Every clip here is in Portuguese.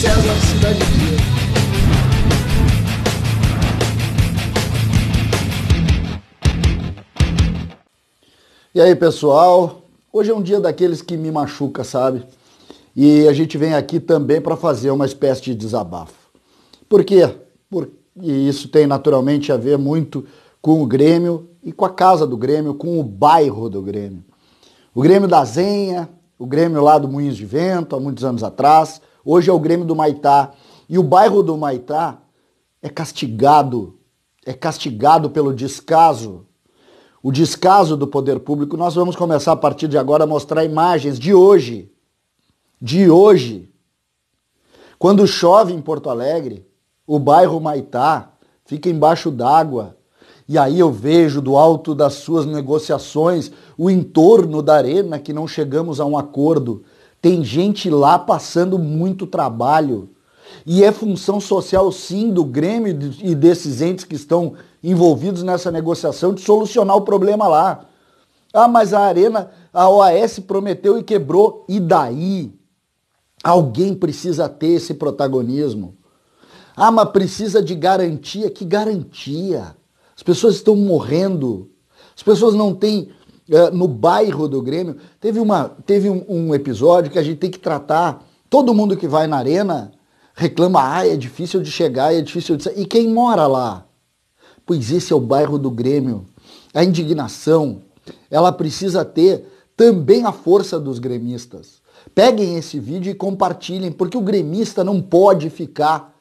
César Cidade E aí, pessoal? Hoje é um dia daqueles que me machuca, sabe? E a gente vem aqui também para fazer uma espécie de desabafo. Por quê? Porque isso tem naturalmente a ver muito com o Grêmio e com a casa do Grêmio, com o bairro do Grêmio. O Grêmio da Zenha, o Grêmio lá do Moinhos de Vento, há muitos anos atrás. Hoje é o Grêmio do Maitá. E o bairro do Maitá é castigado, é castigado pelo descaso. O descaso do poder público, nós vamos começar a partir de agora a mostrar imagens de hoje. De hoje. Quando chove em Porto Alegre, o bairro Maitá fica embaixo d'água e aí eu vejo do alto das suas negociações o entorno da arena que não chegamos a um acordo. Tem gente lá passando muito trabalho. E é função social, sim, do Grêmio e desses entes que estão envolvidos nessa negociação de solucionar o problema lá. Ah, mas a Arena, a OAS prometeu e quebrou. E daí? Alguém precisa ter esse protagonismo. Ah, mas precisa de garantia. Que garantia? As pessoas estão morrendo. As pessoas não têm. Uh, no bairro do Grêmio, teve, uma, teve um, um episódio que a gente tem que tratar. Todo mundo que vai na arena reclama, ah, é difícil de chegar, é difícil de sair. E quem mora lá? Pois esse é o bairro do Grêmio. A indignação, ela precisa ter também a força dos gremistas. Peguem esse vídeo e compartilhem, porque o gremista não pode ficar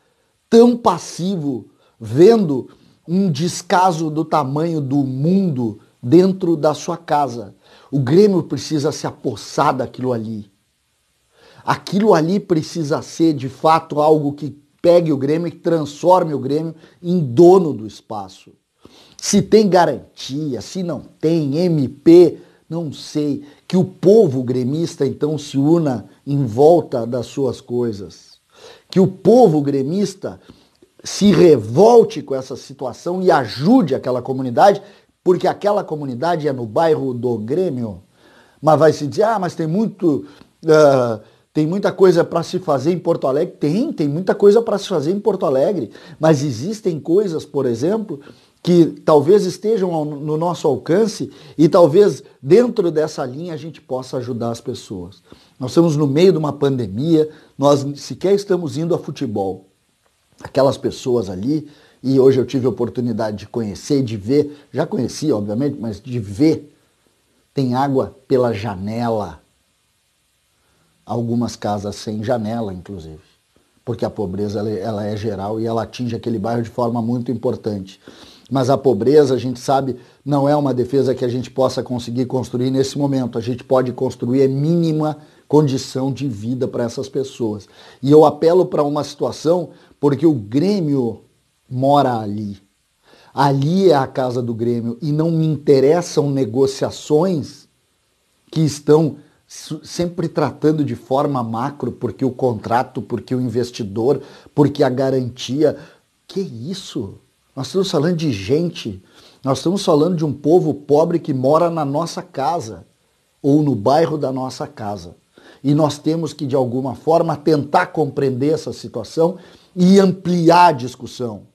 tão passivo vendo um descaso do tamanho do mundo dentro da sua casa. O Grêmio precisa se apossar daquilo ali. Aquilo ali precisa ser de fato algo que pegue o Grêmio e transforme o Grêmio em dono do espaço. Se tem garantia, se não tem, MP, não sei. Que o povo gremista então se una em volta das suas coisas. Que o povo gremista se revolte com essa situação e ajude aquela comunidade, porque aquela comunidade é no bairro do Grêmio. Mas vai se dizer, ah, mas tem muito. Uh, tem muita coisa para se fazer em Porto Alegre. Tem, tem muita coisa para se fazer em Porto Alegre. Mas existem coisas, por exemplo, que talvez estejam no nosso alcance e talvez dentro dessa linha a gente possa ajudar as pessoas. Nós estamos no meio de uma pandemia, nós sequer estamos indo a futebol aquelas pessoas ali, e hoje eu tive a oportunidade de conhecer, de ver, já conheci, obviamente, mas de ver. Tem água pela janela. Algumas casas sem janela, inclusive. Porque a pobreza é, ela é geral e ela atinge aquele bairro de forma muito importante. Mas a pobreza, a gente sabe, não é uma defesa que a gente possa conseguir construir nesse momento. A gente pode construir a mínima condição de vida para essas pessoas. E eu apelo para uma situação porque o Grêmio mora ali. Ali é a casa do Grêmio e não me interessam negociações que estão sempre tratando de forma macro, porque o contrato, porque o investidor, porque a garantia. Que isso? Nós estamos falando de gente, nós estamos falando de um povo pobre que mora na nossa casa ou no bairro da nossa casa. E nós temos que, de alguma forma, tentar compreender essa situação e ampliar a discussão.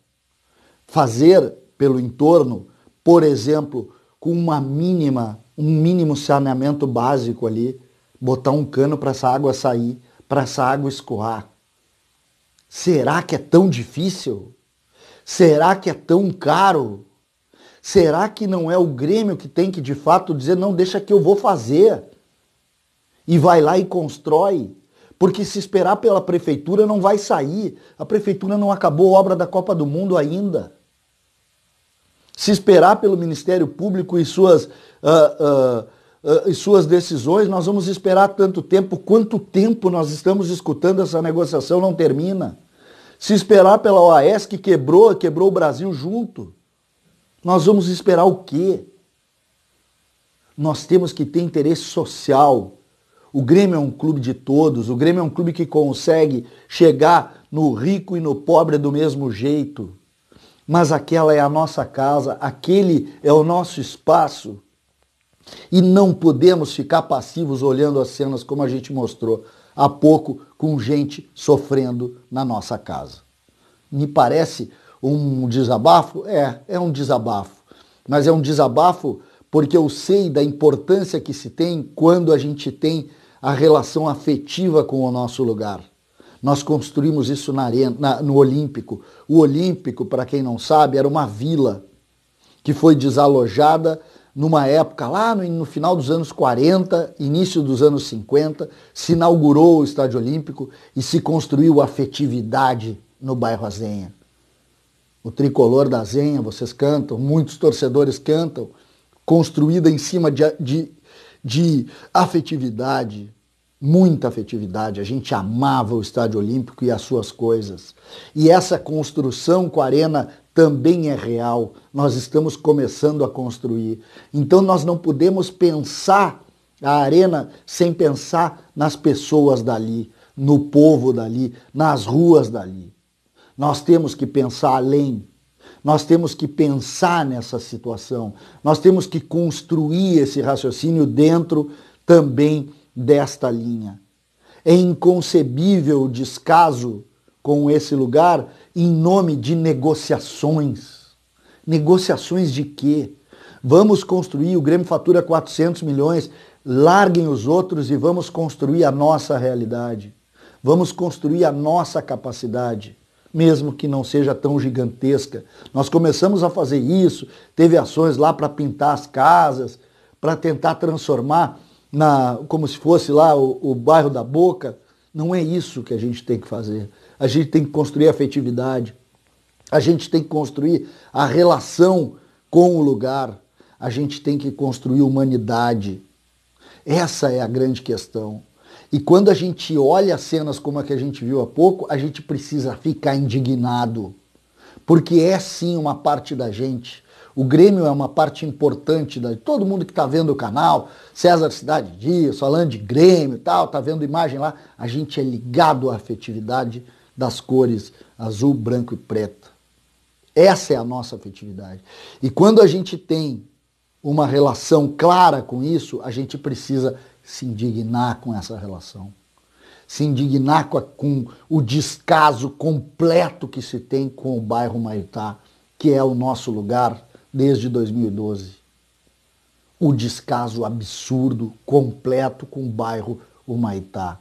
Fazer pelo entorno, por exemplo, com uma mínima, um mínimo saneamento básico ali, botar um cano para essa água sair, para essa água escoar. Será que é tão difícil? Será que é tão caro? Será que não é o Grêmio que tem que de fato dizer não, deixa que eu vou fazer? E vai lá e constrói porque se esperar pela prefeitura não vai sair. A prefeitura não acabou a obra da Copa do Mundo ainda. Se esperar pelo Ministério Público e suas, uh, uh, uh, e suas decisões, nós vamos esperar tanto tempo. Quanto tempo nós estamos escutando essa negociação não termina? Se esperar pela OAS que quebrou, quebrou o Brasil junto, nós vamos esperar o quê? Nós temos que ter interesse social o Grêmio é um clube de todos, o Grêmio é um clube que consegue chegar no rico e no pobre do mesmo jeito. Mas aquela é a nossa casa, aquele é o nosso espaço. E não podemos ficar passivos olhando as cenas como a gente mostrou há pouco, com gente sofrendo na nossa casa. Me parece um desabafo? É, é um desabafo. Mas é um desabafo porque eu sei da importância que se tem quando a gente tem a relação afetiva com o nosso lugar. Nós construímos isso na arena, na, no Olímpico. O Olímpico, para quem não sabe, era uma vila que foi desalojada numa época lá no, no, final dos anos 40, início dos anos 50, se inaugurou o Estádio Olímpico e se construiu a afetividade no bairro Azenha. O tricolor da Azenha, vocês cantam, muitos torcedores cantam, construída em cima de, de de afetividade, muita afetividade. A gente amava o Estádio Olímpico e as suas coisas. E essa construção com a Arena também é real. Nós estamos começando a construir. Então nós não podemos pensar a Arena sem pensar nas pessoas dali, no povo dali, nas ruas dali. Nós temos que pensar além nós temos que pensar nessa situação, nós temos que construir esse raciocínio dentro também desta linha. É inconcebível o descaso com esse lugar em nome de negociações. Negociações de quê? Vamos construir, o Grêmio fatura 400 milhões, larguem os outros e vamos construir a nossa realidade. Vamos construir a nossa capacidade mesmo que não seja tão gigantesca. Nós começamos a fazer isso, teve ações lá para pintar as casas, para tentar transformar na, como se fosse lá o, o bairro da Boca. Não é isso que a gente tem que fazer. A gente tem que construir afetividade. A gente tem que construir a relação com o lugar. A gente tem que construir humanidade. Essa é a grande questão. E quando a gente olha cenas como a que a gente viu há pouco, a gente precisa ficar indignado, porque é sim uma parte da gente. O Grêmio é uma parte importante da todo mundo que está vendo o canal, César Cidade Dias, falando de Grêmio e tal, está vendo imagem lá, a gente é ligado à afetividade das cores azul, branco e preto. Essa é a nossa afetividade. E quando a gente tem uma relação clara com isso, a gente precisa se indignar com essa relação, se indignar com, a, com o descaso completo que se tem com o bairro Maitá, que é o nosso lugar desde 2012. O descaso absurdo, completo com o bairro Humaitá.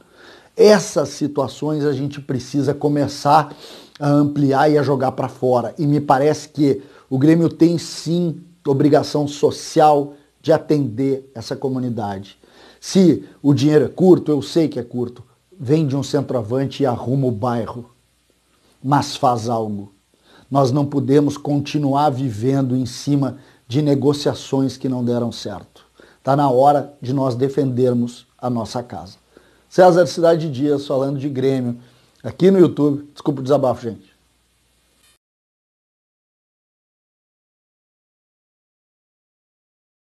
Essas situações a gente precisa começar a ampliar e a jogar para fora. E me parece que o Grêmio tem sim obrigação social de atender essa comunidade. Se o dinheiro é curto, eu sei que é curto, vende um centroavante e arruma o bairro. Mas faz algo. Nós não podemos continuar vivendo em cima de negociações que não deram certo. Está na hora de nós defendermos a nossa casa. César Cidade Dias falando de Grêmio, aqui no YouTube. Desculpa o desabafo, gente.